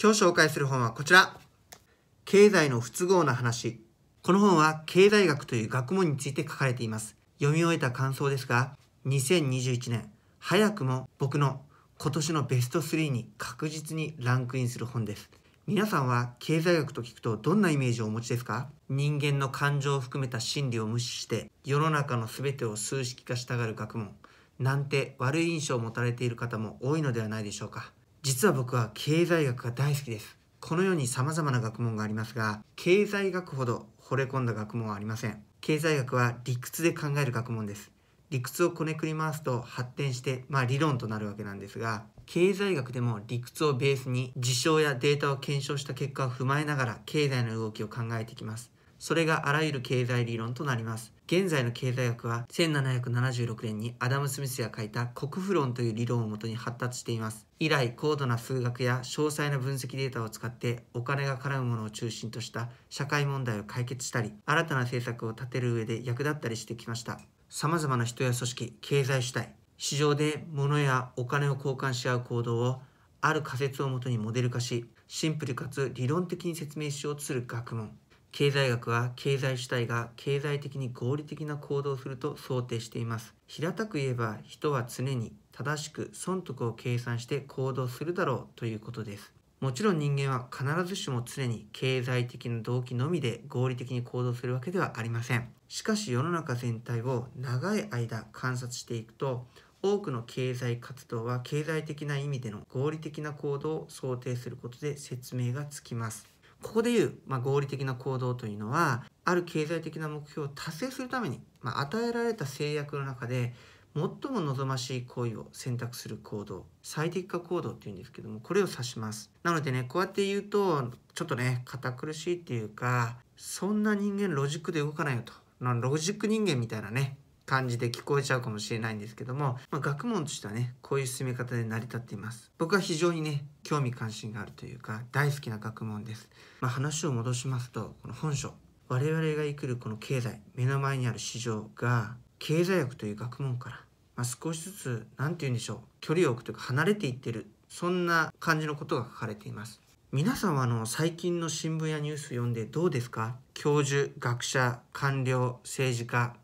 今日紹介する本はこちら。経済の不都合な話。この本は経済学という学問について書かれています。読み終えた感想ですが、2021年、早くも僕の今年のベスト3に確実にランクインする本です。皆さんは経済学と聞くとどんなイメージをお持ちですか人間の感情を含めた心理を無視して世の中の全てを数式化したがる学問なんて悪い印象を持たれている方も多いのではないでしょうか実は僕は経済学が大好きですこのように様々な学問がありますが経済学ほど惚れ込んだ学問はありません経済学は理屈で考える学問です理屈をこねくり回すと発展して、まあ、理論となるわけなんですが経済学でも理屈をベースに事象やデータを検証した結果を踏まえながら経済の動きを考えていきますそれがあらゆる経済理論となります。現在の経済学は1776年にアダム・スミスが書いた国富論という理論をもとに発達しています。以来、高度な数学や詳細な分析データを使ってお金が絡むものを中心とした社会問題を解決したり、新たな政策を立てる上で役立ったりしてきました。様々な人や組織、経済主体、市場で物やお金を交換し合う行動をある仮説をもとにモデル化し、シンプルかつ理論的に説明しようとする学問。経済学は経済主体が経済的に合理的な行動をすると想定しています。平たく言えば人は常に正しく損得を計算して行動するだろうということです。もちろん人間は必ずしも常に経済的な動機のみで合理的に行動するわけではありません。しかし世の中全体を長い間観察していくと多くの経済活動は経済的な意味での合理的な行動を想定することで説明がつきます。ここでいう、まあ、合理的な行動というのはある経済的な目標を達成するために、まあ、与えられた制約の中で最も望ましい行為を選択する行動最適化行動っていうんですけどもこれを指しますなのでねこうやって言うとちょっとね堅苦しいっていうかそんな人間ロジックで動かないよとロジック人間みたいなね感じで聞こえちゃうかもしれないんですけども、まあ、学問としてはねこういう進め方で成り立っています僕は非常にね興味関心があるというか大好きな学問です、まあ、話を戻しますとこの本書我々が生きるこの経済目の前にある市場が経済学という学問から、まあ、少しずつ何て言うんでしょう距離を置くというか離れていってるそんな感じのことが書かれています皆さんはあの最近の新聞やニュースを読んでどうですか教授学者官僚政治家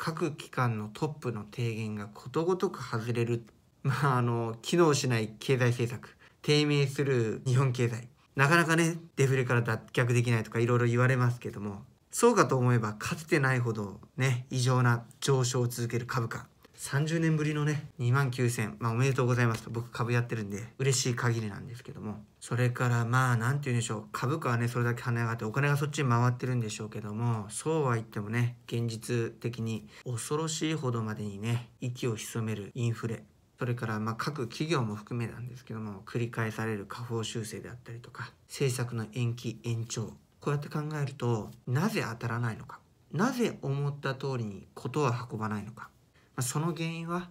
各機関のトップの提言がことごとく外れる、まあ、あの機能しない経済政策低迷する日本経済なかなかねデフレから脱却できないとかいろいろ言われますけどもそうかと思えばかつてないほどね異常な上昇を続ける株価30年ぶりのね2万9000、まあ、おめでとうございます僕株やってるんで嬉しい限りなんですけどもそれからまあ何て言うんでしょう株価はねそれだけ跳ね上がってお金がそっちに回ってるんでしょうけどもそうは言ってもね現実的に恐ろしいほどまでにね息を潜めるインフレそれからま各企業も含めなんですけども繰り返される下方修正であったりとか政策の延期延長こうやって考えるとなぜ当たらないのかなぜ思った通りに事は運ばないのかその原因は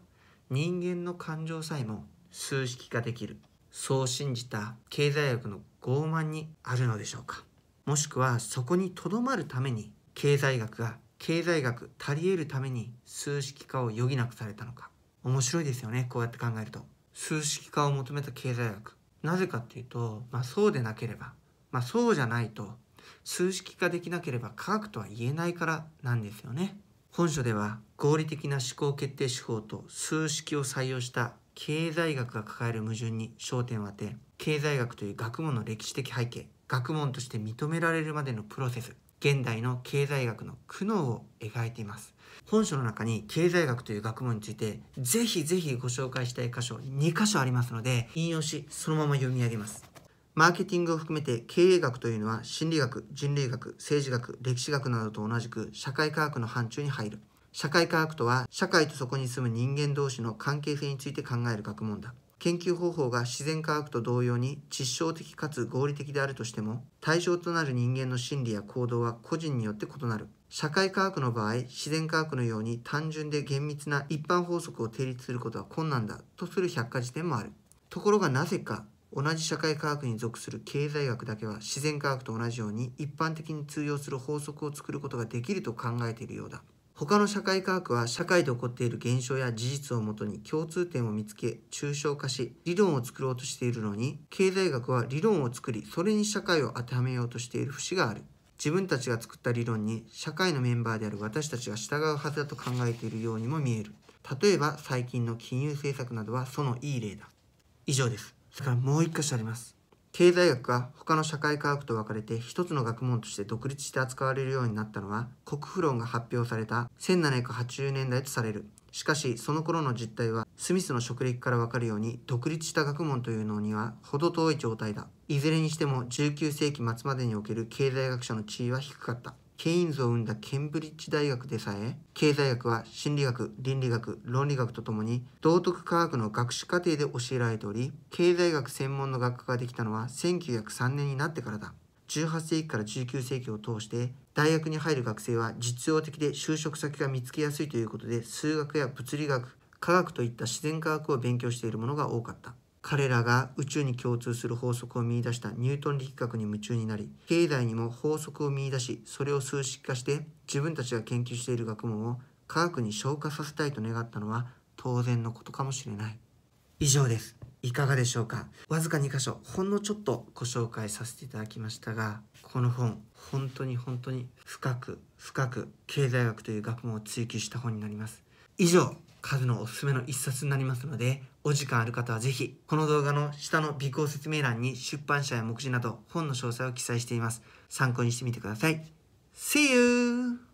人間の感情さえも数式化できるそう信じた経済学の傲慢にあるのでしょうかもしくはそこにとどまるために経済学が経済学足り得るために数式化を余儀なくされたのか面白いですよねこうやって考えると数式化を求めた経済学なぜかっていうと、まあ、そうでなければ、まあ、そうじゃないと数式化できなければ科学とは言えないからなんですよね本書では合理的な思考決定手法と数式を採用した経済学が抱える矛盾に焦点を当て経済学という学問の歴史的背景学問として認められるまでのプロセス現代の経済学の苦悩を描いています本書の中に経済学という学問についてぜひぜひご紹介したい箇所2箇所ありますので引用しそのまま読み上げますマーケティングを含めて経営学というのは心理学、人類学、政治学、歴史学などと同じく社会科学の範疇に入る。社会科学とは社会とそこに住む人間同士の関係性について考える学問だ。研究方法が自然科学と同様に実証的かつ合理的であるとしても対象となる人間の心理や行動は個人によって異なる社会科学の場合自然科学のように単純で厳密な一般法則を定立することは困難だとする百科事典もあるところがなぜか同じ社会科学に属する経済学だけは自然科学と同じように一般的に通用する法則を作ることができると考えているようだ他の社会科学は社会で起こっている現象や事実をもとに共通点を見つけ抽象化し理論を作ろうとしているのに経済学は理論を作りそれに社会を当てはめようとしている節がある自分たちが作った理論に社会のメンバーである私たちが従うはずだと考えているようにも見える例えば最近の金融政策などはそのいい例だ以上ですそれからもう一箇所あります。経済学が他の社会科学と分かれて一つの学問として独立して扱われるようになったのは国富論が発表された1780年代とされるしかしその頃の実態はスミスの職歴からわかるように独立した学問というのには程遠い状態だいずれにしても19世紀末までにおける経済学者の地位は低かったケインズを生んだケンブリッジ大学でさえ、経済学は心理学、倫理学、論理学とともに道徳科学の学士課程で教えられており、経済学専門の学科ができたのは1903年になってからだ。18世紀から19世紀を通して大学に入る学生は実用的で就職先が見つけやすいということで数学や物理学科学といった自然科学を勉強しているものが多かった彼らが宇宙に共通する法則を見出したニュートン力学に夢中になり経済にも法則を見出しそれを数式化して自分たちが研究している学問を科学に昇華させたいと願ったのは当然のことかもしれない以上ですいかがでしょうかわずか2箇所ほんのちょっとご紹介させていただきましたがこの本本当に本当に深く深く経済学という学問を追求した本になります以上数のおすすめの一冊になりますので、お時間ある方はぜひ、この動画の下の備考説明欄に出版社や目次など本の詳細を記載しています。参考にしてみてください。See you!